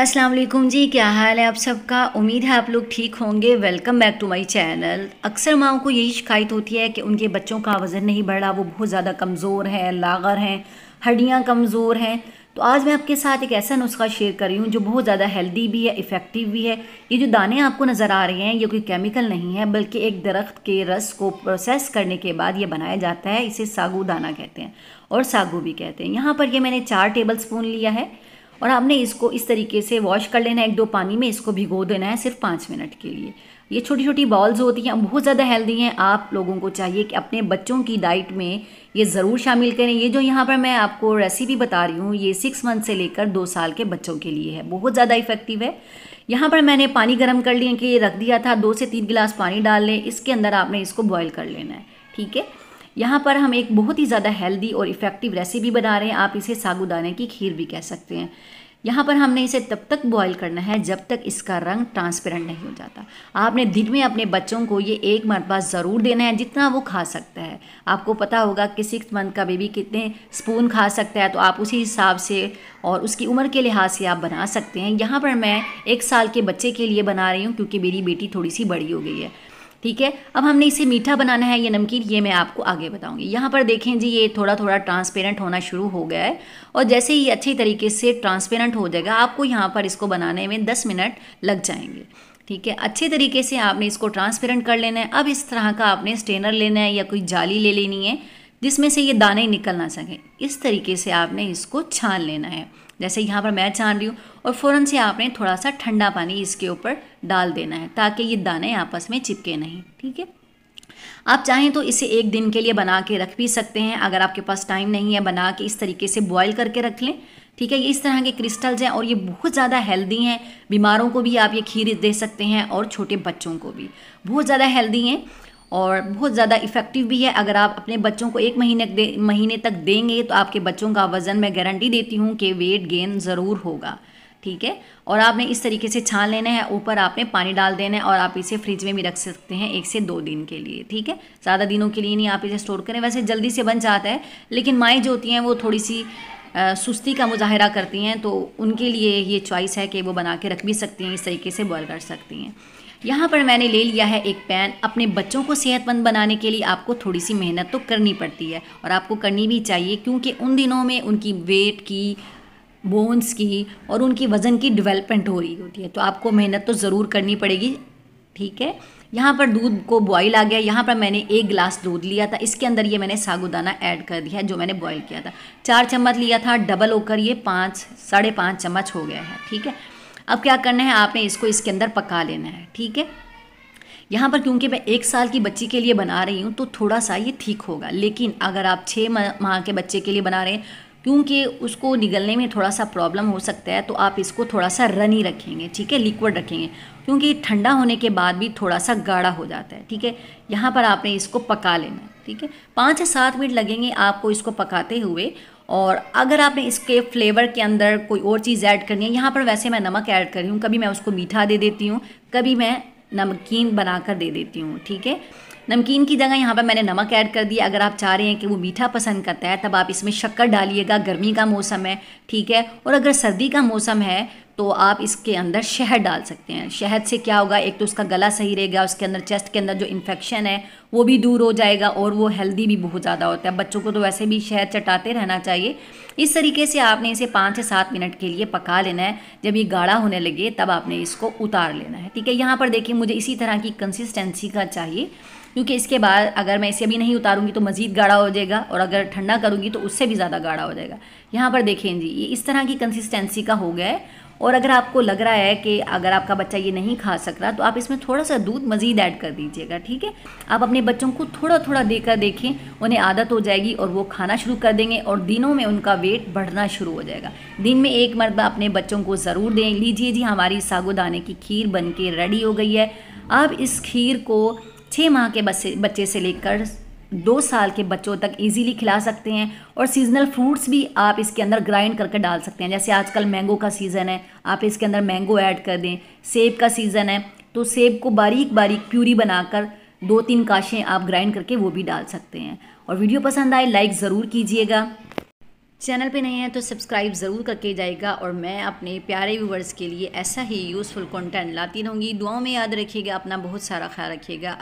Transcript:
असलम जी क्या हाल है आप सबका उम्मीद है आप लोग ठीक होंगे welcome back to my channel अक्सर माओ को यही शिकायत होती है कि उनके बच्चों का वज़न नहीं बढ़ रहा वो बहुत ज़्यादा कमज़ोर हैं लागर हैं हड्डियाँ कमज़ोर हैं तो आज मैं आपके साथ एक ऐसा नुस्खा शेयर कर रही हूँ जो बहुत ज़्यादा हेल्दी भी है इफ़ेक्टिव भी है ये जो दाने आपको नज़र आ रहे हैं ये कोई केमिकल नहीं है बल्कि एक दरख्त के रस को प्रोसेस करने के बाद ये बनाया जाता है इसे सागू दाना कहते हैं और सागू भी कहते हैं यहाँ पर ये मैंने चार टेबल स्पून लिया है और आपने इसको इस तरीके से वॉश कर लेना है एक दो पानी में इसको भिगो देना है सिर्फ पाँच मिनट के लिए ये छोटी छोटी बॉल्स होती हैं बहुत ज़्यादा हेल्दी हैं आप लोगों को चाहिए कि अपने बच्चों की डाइट में ये ज़रूर शामिल करें ये जो यहाँ पर मैं आपको रेसिपी बता रही हूँ ये सिक्स मंथ से लेकर दो साल के बच्चों के लिए है बहुत ज़्यादा इफेक्टिव है यहाँ पर मैंने पानी गर्म कर लिया कि ये रख दिया था दो से तीन गिलास पानी डाल लें इसके अंदर आपने इसको बॉयल कर लेना है ठीक है यहाँ पर हम एक बहुत ही ज़्यादा हेल्दी और इफ़ेक्टिव रेसिपी बना रहे हैं आप इसे सागुदाने की खीर भी कह सकते हैं यहाँ पर हमने इसे तब तक बॉईल करना है जब तक इसका रंग ट्रांसपेरेंट नहीं हो जाता आपने दिन में अपने बच्चों को ये एक मरतबा ज़रूर देना है जितना वो खा सकता है आपको पता होगा कि सिक्स मंथ का बेबी कितने स्पून खा सकता है तो आप उसी हिसाब से और उसकी उम्र के लिहाज से आप बना सकते हैं यहाँ पर मैं एक साल के बच्चे के लिए बना रही हूँ क्योंकि मेरी बेटी थोड़ी सी बड़ी हो गई है ठीक है अब हमने इसे मीठा बनाना है या नमकीन ये मैं आपको आगे बताऊंगी यहाँ पर देखें जी ये थोड़ा थोड़ा ट्रांसपेरेंट होना शुरू हो गया है और जैसे ही अच्छी तरीके से ट्रांसपेरेंट हो जाएगा आपको यहाँ पर इसको बनाने में दस मिनट लग जाएंगे ठीक है अच्छे तरीके से आपने इसको ट्रांसपेरेंट कर लेना है अब इस तरह का आपने स्टेनर लेना है या कोई जाली ले लेनी है जिसमें से ये दाने निकल ना सकें इस तरीके से आपने इसको छान लेना है जैसे यहाँ पर मैं छान रही हूँ और फ़ौरन से आपने थोड़ा सा ठंडा पानी इसके ऊपर डाल देना है ताकि ये दाने आपस में चिपके नहीं ठीक है आप चाहें तो इसे एक दिन के लिए बना के रख भी सकते हैं अगर आपके पास टाइम नहीं है बना के इस तरीके से बॉयल करके रख लें ठीक है ये इस तरह के क्रिस्टल्स हैं और ये बहुत ज़्यादा हेल्दी हैं बीमारों को भी आप ये खीर दे सकते हैं और छोटे बच्चों को भी बहुत ज़्यादा हेल्दी हैं और बहुत ज़्यादा इफ़ेक्टिव भी है अगर आप अपने बच्चों को एक महीने दे महीने तक देंगे तो आपके बच्चों का वज़न मैं गारंटी देती हूँ कि वेट गेन ज़रूर होगा ठीक है और आपने इस तरीके से छान लेना है ऊपर आपने पानी डाल देना है और आप इसे फ्रिज में भी रख सकते हैं एक से दो दिन के लिए ठीक है ज़्यादा दिनों के लिए नहीं आप इसे स्टोर करें वैसे जल्दी से बन जाता है लेकिन माएँ जो होती हैं वो थोड़ी सी सुस्ती का मुजाहरा करती हैं तो उनके लिए ये चॉइस है कि वो बना के रख भी सकती हैं इस तरीके से बॉयल कर सकती हैं यहाँ पर मैंने ले लिया है एक पैन अपने बच्चों को सेहतमंद बनाने के लिए आपको थोड़ी सी मेहनत तो करनी पड़ती है और आपको करनी भी चाहिए क्योंकि उन दिनों में उनकी वेट की बोन्स की और उनकी वज़न की डेवलपमेंट हो रही होती है तो आपको मेहनत तो ज़रूर करनी पड़ेगी ठीक है यहाँ पर दूध को बॉईल आ गया यहाँ पर मैंने एक गिलास दूध लिया था इसके अंदर ये मैंने सागुदाना ऐड कर दिया है जो मैंने बॉईल किया था चार चम्मच लिया था डबल होकर ये पाँच साढ़े पाँच चम्मच हो गया है ठीक है अब क्या करना है आपने इसको इसके अंदर पका लेना है ठीक है यहाँ पर क्योंकि मैं एक साल की बच्ची के लिए बना रही हूँ तो थोड़ा सा ये ठीक होगा लेकिन अगर आप छः माह के बच्चे के लिए बना रहे हैं क्योंकि उसको निगलने में थोड़ा सा प्रॉब्लम हो सकता है तो आप इसको थोड़ा सा रनी रखेंगे ठीक है लिक्विड रखेंगे क्योंकि ठंडा होने के बाद भी थोड़ा सा गाढ़ा हो जाता है ठीक है यहाँ पर आपने इसको पका लेना है ठीक है पाँच से सात मिनट लगेंगे आपको इसको पकाते हुए और अगर आपने इसके फ्लेवर के अंदर कोई और चीज़ ऐड करनी है यहाँ पर वैसे मैं नमक ऐड कर रही हूँ कभी मैं उसको मीठा दे देती हूँ कभी मैं नमकीन बनाकर दे देती हूँ ठीक है नमकीन की जगह यहाँ पर मैंने नमक ऐड कर दिया अगर आप चाह रहे हैं कि वो मीठा पसंद करता है तब आप इसमें शक्कर डालिएगा गर्मी का मौसम है ठीक है और अगर सर्दी का मौसम है तो आप इसके अंदर शहद डाल सकते हैं शहद से क्या होगा एक तो उसका गला सही रहेगा उसके अंदर चेस्ट के अंदर जो इन्फेक्शन है वो भी दूर हो जाएगा और वो हेल्दी भी बहुत ज़्यादा होता है बच्चों को तो वैसे भी शहद चटाते रहना चाहिए इस तरीके से आपने इसे पाँच से सात मिनट के लिए पका लेना है जब ये गाढ़ा होने लगे तब आपने इसको उतार लेना है ठीक है यहाँ पर देखिए मुझे इसी तरह की कंसिस्टेंसी का चाहिए क्योंकि इसके बाद अगर मैं इसे अभी नहीं उतारूंगी तो मज़ीद गाढ़ा हो जाएगा और अगर ठंडा करूँगी तो उससे भी ज़्यादा गाढ़ा हो जाएगा यहाँ पर देखें जी ये इस तरह की कंसिस्टेंसी का हो गया है और अगर आपको लग रहा है कि अगर आपका बच्चा ये नहीं खा सक रहा तो आप इसमें थोड़ा सा दूध मज़ीद ऐड कर दीजिएगा ठीक है आप अपने बच्चों को थोड़ा थोड़ा देकर देखें उन्हें आदत हो जाएगी और वो खाना शुरू कर देंगे और दिनों में उनका वेट बढ़ना शुरू हो जाएगा दिन में एक मरतबा अपने बच्चों को ज़रूर दें लीजिए जी हमारी सागो की खीर बन के रेडी हो गई है अब इस खीर को छः माह के बच्चे बच्चे से लेकर दो साल के बच्चों तक इजीली खिला सकते हैं और सीजनल फ्रूट्स भी आप इसके अंदर ग्राइंड करके डाल सकते हैं जैसे आजकल मैंगो का सीज़न है आप इसके अंदर मैंगो ऐड कर दें सेब का सीज़न है तो सेब को बारीक बारीक प्यूरी बनाकर दो तीन काशें आप ग्राइंड करके वो भी डाल सकते हैं और वीडियो पसंद आए लाइक ज़रूर कीजिएगा चैनल पे नहीं है तो सब्सक्राइब ज़रूर करके जाएगा और मैं अपने प्यारे व्यूवर्स के लिए ऐसा ही यूज़फुल कंटेंट लाती रहूँगी दुआओं में याद रखिएगा अपना बहुत सारा ख्याल रखिएगा